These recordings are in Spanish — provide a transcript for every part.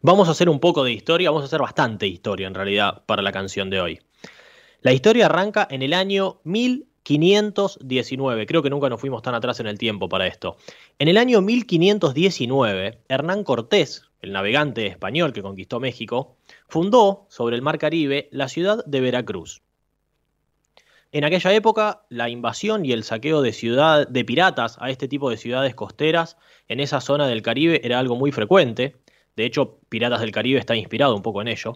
Vamos a hacer un poco de historia, vamos a hacer bastante historia en realidad para la canción de hoy. La historia arranca en el año 1519, creo que nunca nos fuimos tan atrás en el tiempo para esto. En el año 1519, Hernán Cortés, el navegante español que conquistó México, fundó sobre el mar Caribe la ciudad de Veracruz. En aquella época, la invasión y el saqueo de, ciudad, de piratas a este tipo de ciudades costeras en esa zona del Caribe era algo muy frecuente, de hecho, Piratas del Caribe está inspirado un poco en ello.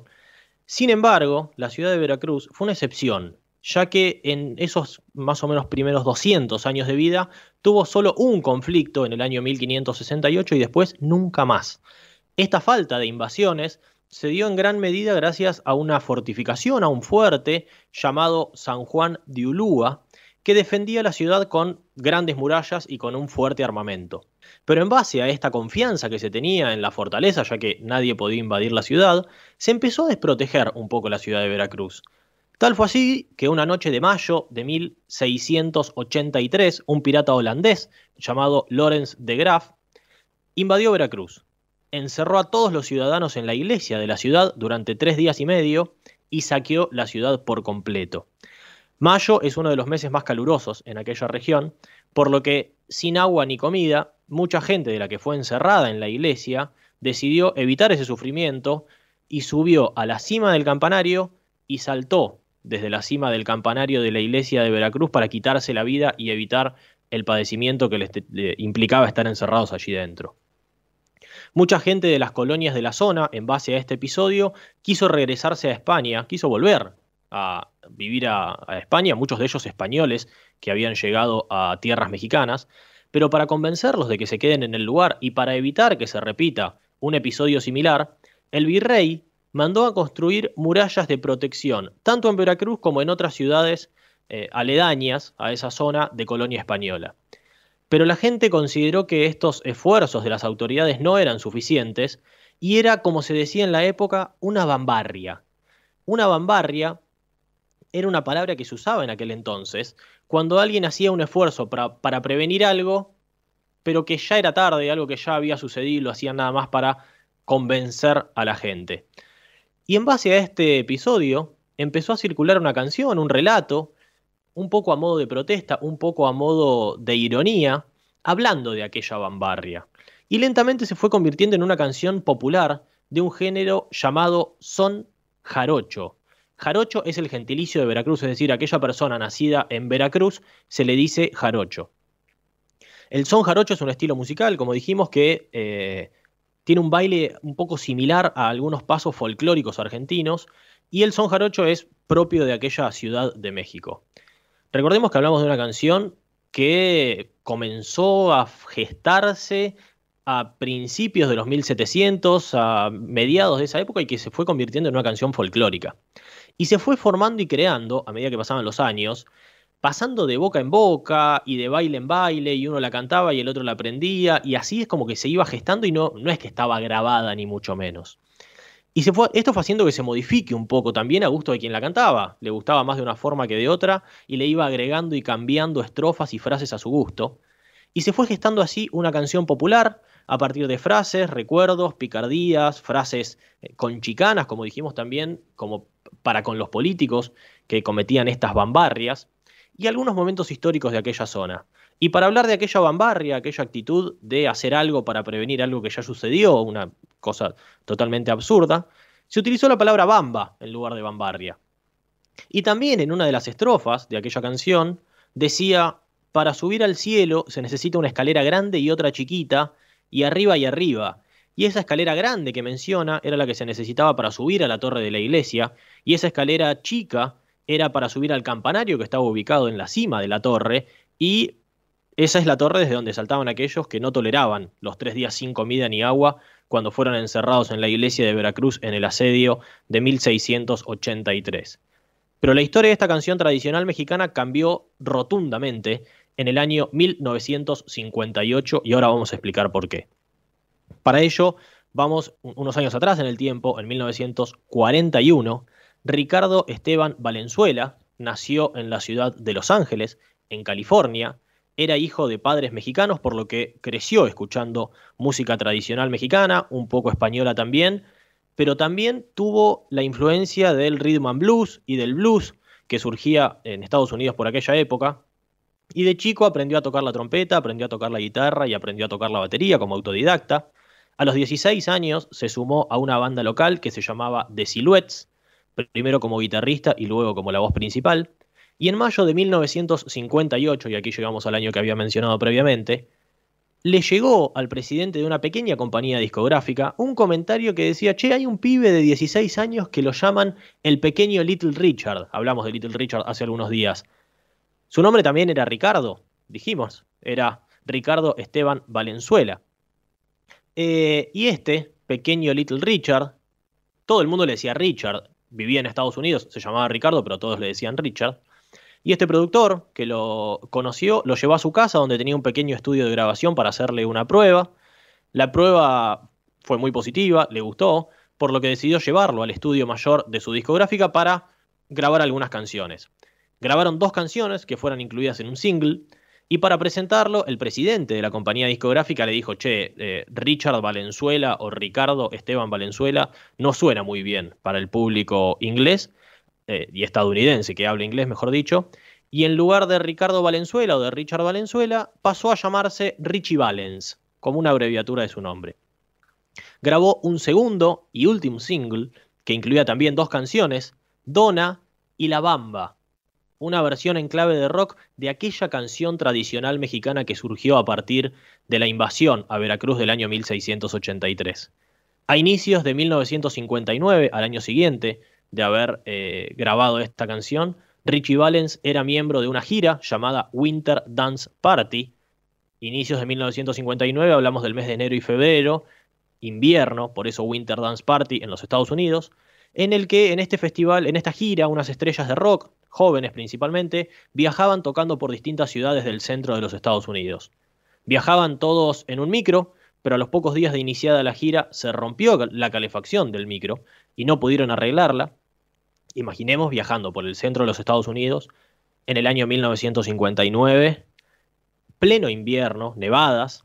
Sin embargo, la ciudad de Veracruz fue una excepción, ya que en esos más o menos primeros 200 años de vida tuvo solo un conflicto en el año 1568 y después nunca más. Esta falta de invasiones se dio en gran medida gracias a una fortificación, a un fuerte llamado San Juan de Ulúa, que defendía la ciudad con grandes murallas y con un fuerte armamento. Pero en base a esta confianza que se tenía en la fortaleza, ya que nadie podía invadir la ciudad, se empezó a desproteger un poco la ciudad de Veracruz. Tal fue así que una noche de mayo de 1683, un pirata holandés llamado Lorenz de Graaf invadió Veracruz, encerró a todos los ciudadanos en la iglesia de la ciudad durante tres días y medio y saqueó la ciudad por completo. Mayo es uno de los meses más calurosos en aquella región, por lo que sin agua ni comida, mucha gente de la que fue encerrada en la iglesia decidió evitar ese sufrimiento y subió a la cima del campanario y saltó desde la cima del campanario de la iglesia de Veracruz para quitarse la vida y evitar el padecimiento que les implicaba estar encerrados allí dentro. Mucha gente de las colonias de la zona, en base a este episodio, quiso regresarse a España, quiso volver a vivir a, España, muchos de ellos españoles que habían llegado a tierras mexicanas, pero para convencerlos de que se queden en el lugar y para evitar que se repita un episodio similar, el virrey mandó a construir murallas de protección, tanto en Veracruz como en otras ciudades eh, aledañas a esa zona de colonia española. Pero la gente consideró que estos esfuerzos de las autoridades no eran suficientes y era, como se decía en la época, una bambarria. Una bambarria era una palabra que se usaba en aquel entonces, cuando alguien hacía un esfuerzo para, prevenir algo, pero que ya era tarde, algo que ya había sucedido y lo hacían nada más para convencer a la gente. Y en base a este episodio empezó a circular una canción, un relato, un poco a modo de protesta, un poco a modo de ironía, hablando de aquella bambarria. Y lentamente se fue convirtiendo en una canción popular de un género llamado son jarocho, Jarocho es el gentilicio de Veracruz, es decir, aquella persona nacida en Veracruz se le dice jarocho. El son jarocho es un estilo musical, como dijimos, que eh, tiene un baile un poco similar a algunos pasos folclóricos argentinos, y el son jarocho es propio de aquella ciudad de México. Recordemos que hablamos de una canción que comenzó a gestarse a principios de los 1700, a mediados de esa época y que se fue convirtiendo en una canción folclórica y se fue formando y creando a medida que pasaban los años, pasando de boca en boca y de baile en baile, y uno la cantaba y el otro la aprendía, y así es como que se iba gestando y no, no es que estaba grabada ni mucho menos. Y se fue, esto fue haciendo que se modifique un poco también a gusto de quien la cantaba. Le gustaba más de una forma que de otra y le iba agregando y cambiando estrofas y frases a su gusto. Y se fue gestando así una canción popular a partir de frases, recuerdos, picardías, frases eh, con chicanas, como dijimos también, como para con los políticos que cometían estas bambarrias y algunos momentos históricos de aquella zona. Y para hablar de aquella bambarria, aquella actitud de hacer algo para prevenir algo que ya sucedió, una cosa totalmente absurda, se utilizó la palabra bamba en lugar de bambarria. Y también en una de las estrofas de aquella canción decía, para subir al cielo se necesita una escalera grande y otra chiquita, y arriba y arriba, y esa escalera grande que menciona era la que se necesitaba para subir a la torre de la iglesia, y esa escalera chica era para subir al campanario que estaba ubicado en la cima de la torre, y esa es la torre desde donde saltaban aquellos que no toleraban los tres días sin comida ni agua cuando fueron encerrados en la iglesia de Veracruz en el asedio de 1683. Pero la historia de esta canción tradicional mexicana cambió rotundamente en el año 1958 y ahora vamos a explicar por qué. Para ello, vamos unos años atrás en el tiempo, en 1941, Ricardo Esteban Valenzuela nació en la ciudad de Los Ángeles, en California, era hijo de padres mexicanos, por lo que creció escuchando música tradicional mexicana, un poco española también, pero también tuvo la influencia del rhythm and blues y del blues que surgía en Estados Unidos por aquella época. Y de chico aprendió a tocar la trompeta, aprendió a tocar la guitarra y aprendió a tocar la batería como autodidacta. A los 16 años se sumó a una banda local que se llamaba The Silhouettes, primero como guitarrista y luego como la voz principal. Y en mayo de 1958, y aquí llegamos al año que había mencionado previamente, le llegó al presidente de una pequeña compañía discográfica un comentario que decía, che, hay un pibe de 16 años que lo llaman el pequeño Little Richard. Hablamos de Little Richard hace algunos días. Su nombre también era Ricardo, dijimos, era Ricardo Esteban Valenzuela. Eh, y este, pequeño Little Richard, todo el mundo le decía Richard, vivía en Estados Unidos, se llamaba Ricardo, pero todos le decían Richard. Y este productor, que lo conoció, lo llevó a su casa donde tenía un pequeño estudio de grabación para hacerle una prueba. La prueba fue muy positiva, le gustó, por lo que decidió llevarlo al estudio mayor de su discográfica para grabar algunas canciones. Grabaron dos canciones que fueron incluidas en un single, y para presentarlo, el presidente de la compañía discográfica le dijo, che, eh, Richard Valenzuela o Ricardo Esteban Valenzuela no suena muy bien para el público inglés eh, y estadounidense que habla inglés, mejor dicho. Y en lugar de Ricardo Valenzuela o de Richard Valenzuela, pasó a llamarse Richie Valens, como una abreviatura de su nombre. Grabó un segundo y último single, que incluía también dos canciones, Dona y La Bamba, una versión en clave de rock de aquella canción tradicional mexicana que surgió a partir de la invasión a Veracruz del año 1683. A inicios de 1959, al año siguiente de haber eh, grabado esta canción, Richie Valens era miembro de una gira llamada Winter Dance Party. Inicios de 1959, hablamos del mes de enero y febrero, invierno, por eso Winter Dance Party en los Estados Unidos, en el que en este festival, en esta gira, unas estrellas de rock, jóvenes principalmente, viajaban tocando por distintas ciudades del centro de los Estados Unidos. Viajaban todos en un micro, pero a los pocos días de iniciada la gira se rompió la calefacción del micro y no pudieron arreglarla. Imaginemos viajando por el centro de los Estados Unidos en el año 1959, pleno invierno, nevadas,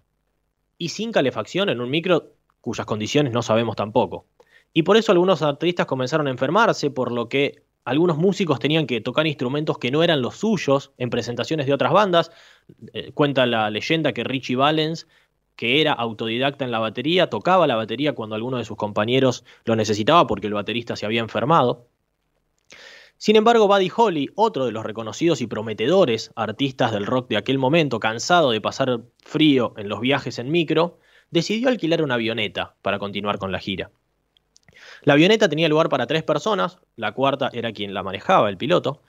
y sin calefacción en un micro cuyas condiciones no sabemos tampoco. Y por eso algunos artistas comenzaron a enfermarse, por lo que algunos músicos tenían que tocar instrumentos que no eran los suyos en presentaciones de otras bandas. Eh, cuenta la leyenda que Richie Valens, que era autodidacta en la batería, tocaba la batería cuando alguno de sus compañeros lo necesitaba porque el baterista se había enfermado. Sin embargo, Buddy Holly, otro de los reconocidos y prometedores artistas del rock de aquel momento, cansado de pasar frío en los viajes en micro, decidió alquilar una avioneta para continuar con la gira. La avioneta tenía lugar para tres personas, la cuarta era quien la manejaba, el piloto,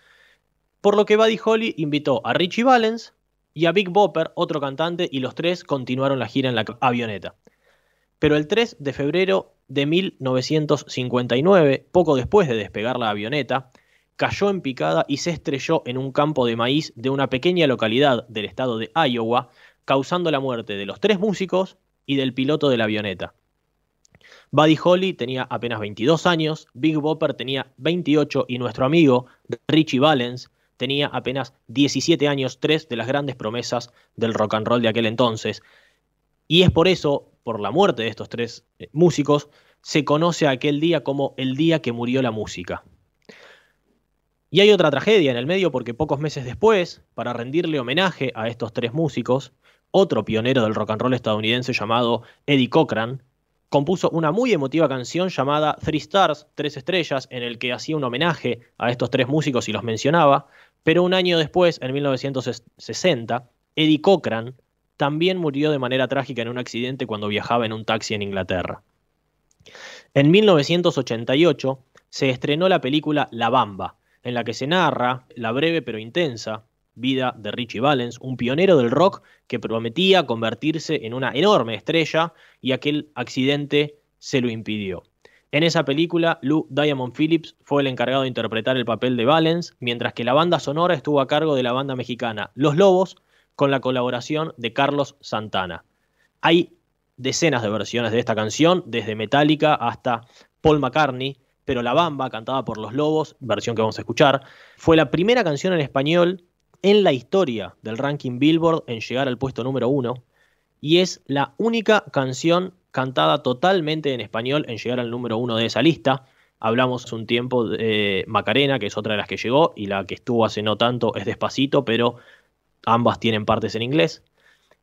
por lo que Buddy Holly invitó a Richie Valens y a Big Bopper, otro cantante, y los tres continuaron la gira en la avioneta. Pero el 3 de febrero de 1959, poco después de despegar la avioneta, cayó en picada y se estrelló en un campo de maíz de una pequeña localidad del estado de Iowa, causando la muerte de los tres músicos y del piloto de la avioneta. Buddy Holly tenía apenas 22 años, Big Bopper tenía 28 y nuestro amigo Richie Valens tenía apenas 17 años, tres de las grandes promesas del rock and roll de aquel entonces. Y es por eso, por la muerte de estos tres eh, músicos, se conoce aquel día como el día que murió la música. Y hay otra tragedia en el medio porque pocos meses después, para rendirle homenaje a estos tres músicos, otro pionero del rock and roll estadounidense llamado Eddie Cochran compuso una muy emotiva canción llamada Three Stars, Tres Estrellas, en el que hacía un homenaje a estos tres músicos y los mencionaba, pero un año después, en 1960, Eddie Cochran también murió de manera trágica en un accidente cuando viajaba en un taxi en Inglaterra. En 1988 se estrenó la película La Bamba, en la que se narra la breve pero intensa vida de Richie Valens, un pionero del rock que prometía convertirse en una enorme estrella y aquel accidente se lo impidió. En esa película, Lou Diamond Phillips fue el encargado de interpretar el papel de Valens, mientras que la banda sonora estuvo a cargo de la banda mexicana Los Lobos, con la colaboración de Carlos Santana. Hay decenas de versiones de esta canción, desde Metallica hasta Paul McCartney, pero La Bamba, cantada por Los Lobos, versión que vamos a escuchar, fue la primera canción en español en la historia del ranking Billboard en llegar al puesto número uno y es la única canción cantada totalmente en español en llegar al número uno de esa lista. Hablamos un tiempo de eh, Macarena, que es otra de las que llegó, y la que estuvo hace no tanto es Despacito, pero ambas tienen partes en inglés.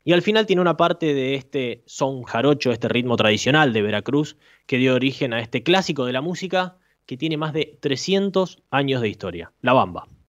Y al final tiene una parte de este son jarocho, este ritmo tradicional de Veracruz, que dio origen a este clásico de la música que tiene más de 300 años de historia, La Bamba.